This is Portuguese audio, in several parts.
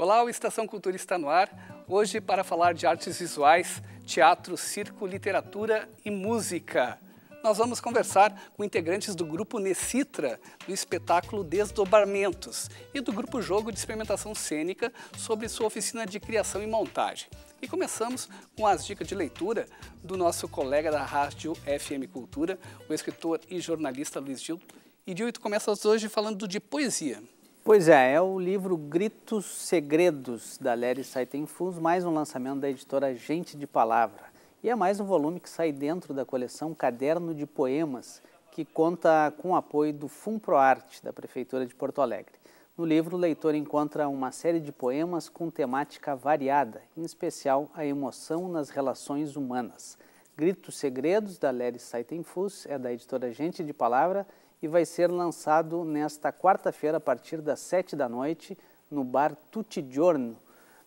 Olá, o Estação Cultura está no ar. Hoje para falar de artes visuais, teatro, circo, literatura e música. Nós vamos conversar com integrantes do grupo Necitra, do espetáculo Desdobramentos, e do grupo Jogo de Experimentação Cênica, sobre sua oficina de criação e montagem. E começamos com as dicas de leitura do nosso colega da Rádio FM Cultura, o escritor e jornalista Luiz Gil. E Dilito começa hoje falando de poesia. Pois é, é o livro Gritos Segredos, da Lery Saitenfus, mais um lançamento da editora Gente de Palavra. E é mais um volume que sai dentro da coleção Caderno de Poemas, que conta com o apoio do FUNPROARTE, da Prefeitura de Porto Alegre. No livro, o leitor encontra uma série de poemas com temática variada, em especial a emoção nas relações humanas. Gritos Segredos, da Lery Saitenfus, é da editora Gente de Palavra e vai ser lançado nesta quarta-feira, a partir das sete da noite, no bar Tutti Giorno,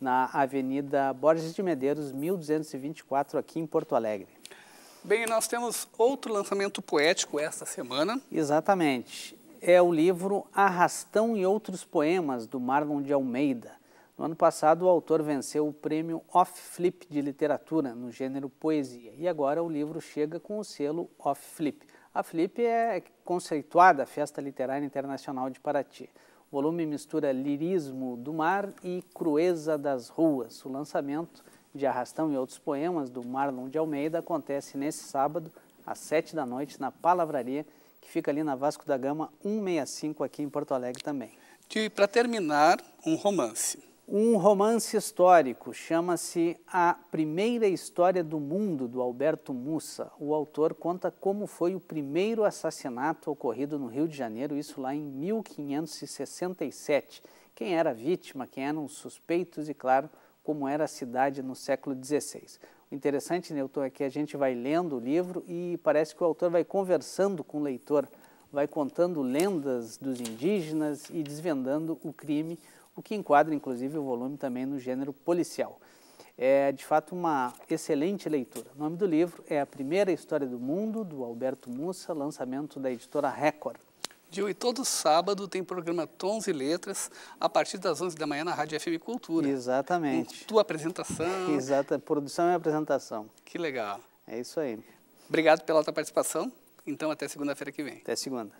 na Avenida Borges de Medeiros, 1224, aqui em Porto Alegre. Bem, nós temos outro lançamento poético esta semana. Exatamente. É o livro Arrastão e Outros Poemas, do Marlon de Almeida. No ano passado, o autor venceu o prêmio Off Flip de Literatura, no gênero poesia. E agora o livro chega com o selo Off Flip. A Flip é conceituada a Festa Literária Internacional de Paraty. O volume mistura lirismo do mar e crueza das ruas. O lançamento de Arrastão e outros poemas do Marlon de Almeida acontece nesse sábado, às sete da noite, na Palavraria, que fica ali na Vasco da Gama 165, aqui em Porto Alegre também. E para terminar, um romance um romance histórico, chama-se A Primeira História do Mundo, do Alberto Mussa. O autor conta como foi o primeiro assassinato ocorrido no Rio de Janeiro, isso lá em 1567. Quem era a vítima, quem eram os suspeitos e, claro, como era a cidade no século XVI. O interessante, Newton, é que a gente vai lendo o livro e parece que o autor vai conversando com o leitor, vai contando lendas dos indígenas e desvendando o crime o que enquadra inclusive o volume também no gênero policial. É de fato uma excelente leitura. O nome do livro é A Primeira História do Mundo, do Alberto Mussa, lançamento da editora Record. Gil, e todo sábado tem programa Tons e Letras, a partir das 11 da manhã na Rádio FM Cultura. Exatamente. tua apresentação. Exata, produção e apresentação. Que legal. É isso aí. Obrigado pela tua participação. Então, até segunda-feira que vem. Até segunda.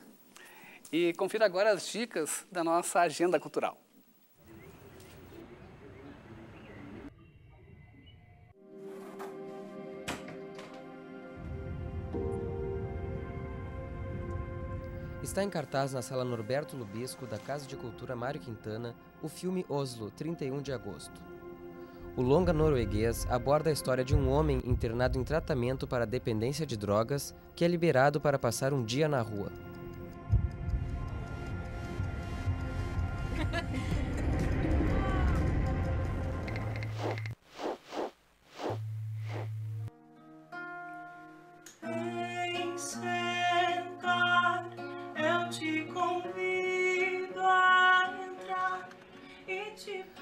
E confira agora as dicas da nossa agenda cultural. Está em cartaz na Sala Norberto Lubisco da Casa de Cultura Mário Quintana o filme Oslo, 31 de agosto. O longa norueguês aborda a história de um homem internado em tratamento para dependência de drogas que é liberado para passar um dia na rua.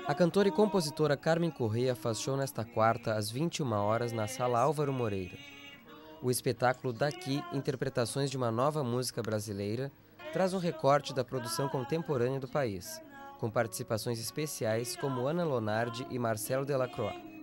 A cantora e compositora Carmen Correia faz show nesta quarta às 21 horas na Sala Álvaro Moreira. O espetáculo Daqui, interpretações de uma nova música brasileira, traz um recorte da produção contemporânea do país, com participações especiais como Ana Lonardi e Marcelo Delacroix.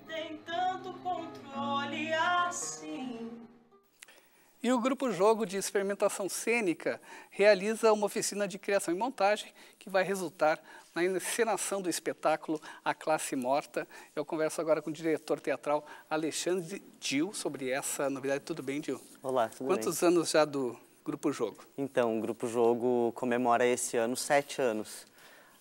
E o Grupo Jogo de Experimentação Cênica realiza uma oficina de criação e montagem que vai resultar na encenação do espetáculo A Classe Morta. Eu converso agora com o diretor teatral Alexandre Dil sobre essa novidade. Tudo bem, Dil? Olá, tudo Quantos bem? anos já do Grupo Jogo? Então, o Grupo Jogo comemora esse ano sete anos.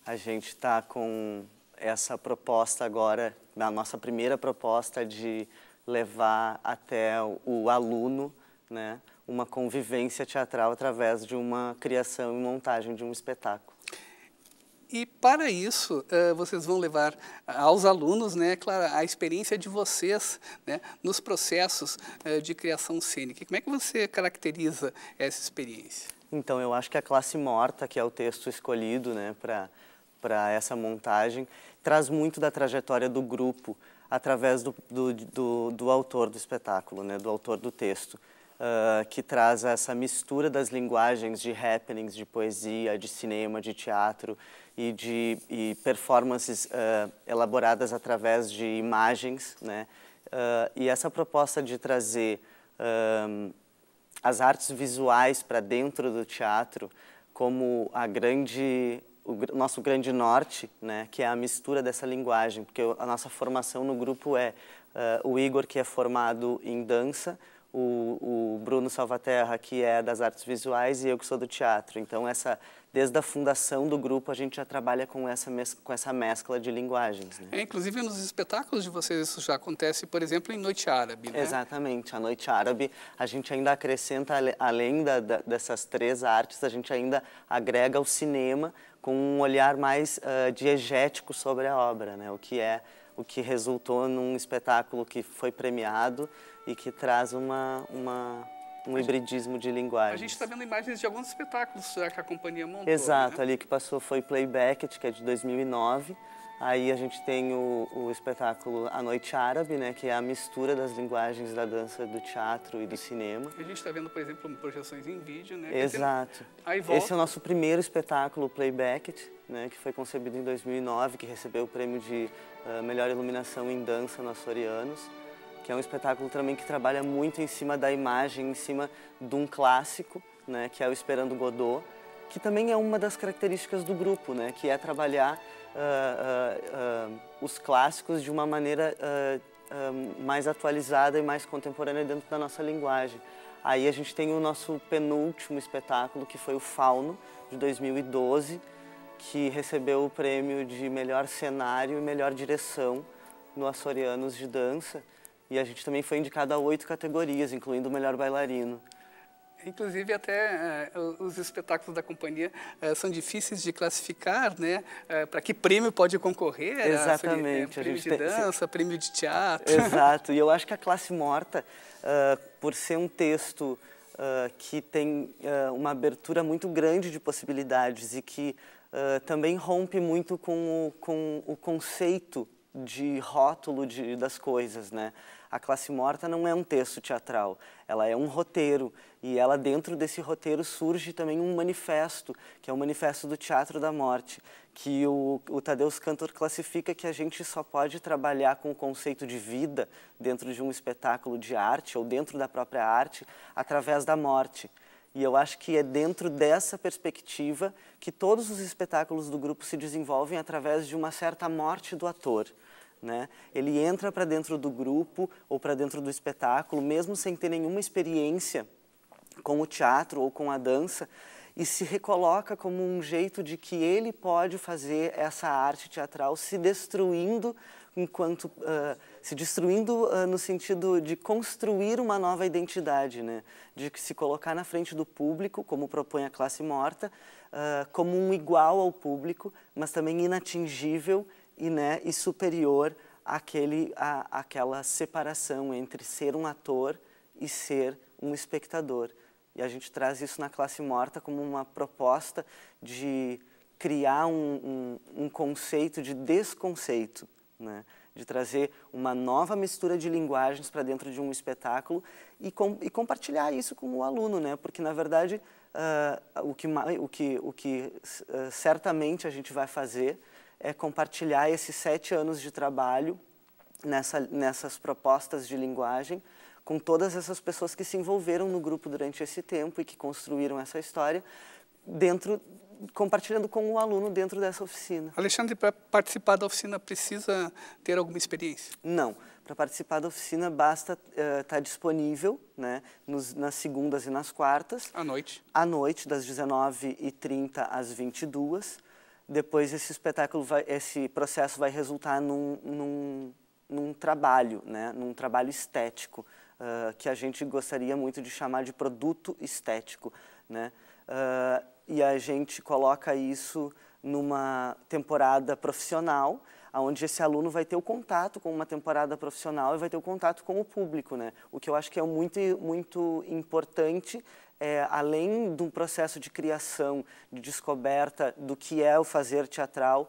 A gente está com essa proposta agora, a nossa primeira proposta de levar até o aluno né, uma convivência teatral através de uma criação e montagem de um espetáculo. E para isso, uh, vocês vão levar aos alunos, né, claro, a experiência de vocês né, nos processos uh, de criação cênica. Como é que você caracteriza essa experiência? Então, eu acho que a classe morta, que é o texto escolhido né, para essa montagem, traz muito da trajetória do grupo através do, do, do, do autor do espetáculo, né, do autor do texto uh, que traz essa mistura das linguagens de happenings, de poesia, de cinema, de teatro e de e performances uh, elaboradas através de imagens, né? Uh, e essa proposta de trazer um, as artes visuais para dentro do teatro como a grande o nosso grande norte, né, que é a mistura dessa linguagem, porque a nossa formação no grupo é uh, o Igor, que é formado em dança, o, o Bruno Salvaterra, que é das artes visuais, e eu que sou do teatro. Então, essa, desde a fundação do grupo, a gente já trabalha com essa, mes com essa mescla de linguagens. Né? É, inclusive, nos espetáculos de vocês isso já acontece, por exemplo, em Noite Árabe, né? Exatamente. A Noite Árabe, a gente ainda acrescenta, além da, da, dessas três artes, a gente ainda agrega o cinema com um olhar mais uh, diegético sobre a obra, né? O que é o que resultou num espetáculo que foi premiado e que traz uma, uma um hibridismo de linguagem. A gente está vendo imagens de alguns espetáculos que a companhia montou. Né? Exato, né? ali que passou foi Playback, que é de 2009. Aí a gente tem o, o, espetáculo A Noite Árabe, né, que é a mistura das linguagens da dança, do teatro e do cinema. A gente está vendo, por exemplo, projeções em vídeo, né? Exato. Tem... Volta... Esse é o nosso primeiro espetáculo, Playback né, que foi concebido em 2009, que recebeu o prêmio de uh, melhor iluminação em dança na Sorianos, que é um espetáculo também que trabalha muito em cima da imagem, em cima de um clássico, né, que é o Esperando Godot, que também é uma das características do grupo, né, que é trabalhar uh, uh, os clássicos de uma maneira mais atualizada e mais contemporânea dentro da nossa linguagem. Aí a gente tem o nosso penúltimo espetáculo, que foi o Fauno, de 2012, que recebeu o prêmio de melhor cenário e melhor direção no Açorianos de Dança. E a gente também foi indicado a oito categorias, incluindo o melhor bailarino. Inclusive, até uh, os espetáculos da companhia uh, são difíceis de classificar, né? Uh, eh, Para que prêmio pode concorrer? Exatamente. A, a, a, prêmio de dança, prêmio de teatro. Exato. E eu acho que a classe morta, por ser um texto que tem uma abertura muito grande de possibilidades e que uh, também rompe muito com o, com o conceito de rótulo de, das coisas, né? A Classe Morta não é um texto teatral, ela é um roteiro e ela dentro desse roteiro surge também um manifesto, que é o manifesto do Teatro da Morte, que o, o Tadeusz Cantor classifica que a gente só pode trabalhar com o conceito de vida dentro de um espetáculo de arte ou dentro da própria arte através da morte. E eu acho que é dentro dessa perspectiva que todos os espetáculos do grupo se desenvolvem através de uma certa morte do ator. Né? Ele entra para dentro do grupo ou para dentro do espetáculo, mesmo sem ter nenhuma experiência com o teatro ou com a dança, e se recoloca como um jeito de que ele pode fazer essa arte teatral se destruindo enquanto uh, se destruindo uh, no sentido de construir uma nova identidade, né? de se colocar na frente do público, como propõe a classe morta, uh, como um igual ao público, mas também inatingível e, né, e superior àquele, à, àquela separação entre ser um ator e ser um espectador. E a gente traz isso na classe morta como uma proposta de criar um, um, um conceito de desconceito né? de trazer uma nova mistura de linguagens para dentro de um espetáculo e, com, e, compartilhar isso com o aluno, né? porque na verdade uh, o que, o que, o que uh, ah, certamente a gente vai fazer é compartilhar esses sete anos de trabalho nessa, nessas propostas de linguagem com todas essas pessoas que se envolveram no grupo durante esse tempo e que construíram essa história dentro compartilhando com o aluno dentro dessa oficina. Alexandre, para participar da oficina precisa ter alguma experiência? Não. Para participar da oficina basta estar uh, tá disponível né, nos, nas segundas e nas quartas. À noite? À noite, das 19h30 às 22 h Depois esse espetáculo, vai, esse processo vai resultar num, num, num trabalho, né, num trabalho estético, uh, que a gente gostaria muito de chamar de produto estético. Né? Uh, e a gente coloca isso numa temporada profissional, onde esse aluno vai ter o contato com uma temporada profissional e vai ter o contato com o público, né? O que eu acho que é muito, muito importante, é, além de um processo de criação, de descoberta do que é o fazer teatral,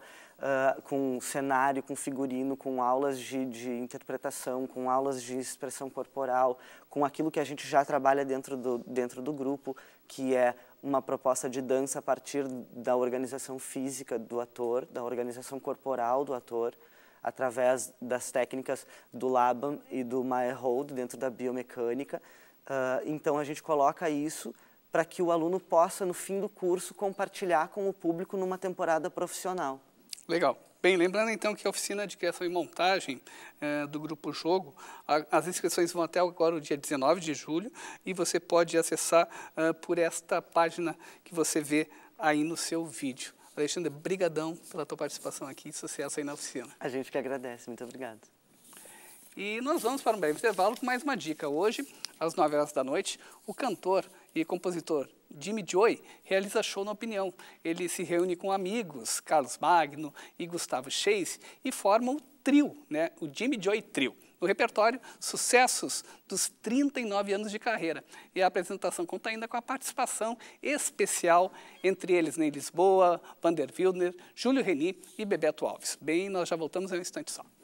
Uh, com cenário, com figurino, com aulas de, de, interpretação, com aulas de expressão corporal, com aquilo que a gente já trabalha dentro do, dentro do grupo, que é uma proposta de dança a partir da organização física do ator, da organização corporal do ator, através das técnicas do Laban e do Meyerhold dentro da biomecânica. Uh, então a gente coloca isso para que o aluno possa, no fim do curso, compartilhar com o público numa temporada profissional. Legal. Bem, lembrando então que a oficina de criação e montagem é, do Grupo Jogo, a, as inscrições vão até agora o dia 19 de julho e você pode acessar é, por esta página que você vê aí no seu vídeo. Alexandre, brigadão pela tua participação aqui e sucesso aí na oficina. A gente que agradece, muito obrigado. E nós vamos para um breve intervalo com mais uma dica. Hoje, às 9 horas da noite, o cantor e compositor Jimmy Joy realiza show na opinião. Ele se reúne com amigos, Carlos Magno e Gustavo Chase, e formam o trio, né? o Jimmy Joy Trio. No repertório, sucessos dos 39 anos de carreira. E a apresentação conta ainda com a participação especial, entre eles Ney né? Lisboa, Vander Wildner, Júlio Reni e Bebeto Alves. Bem, nós já voltamos em um instante só.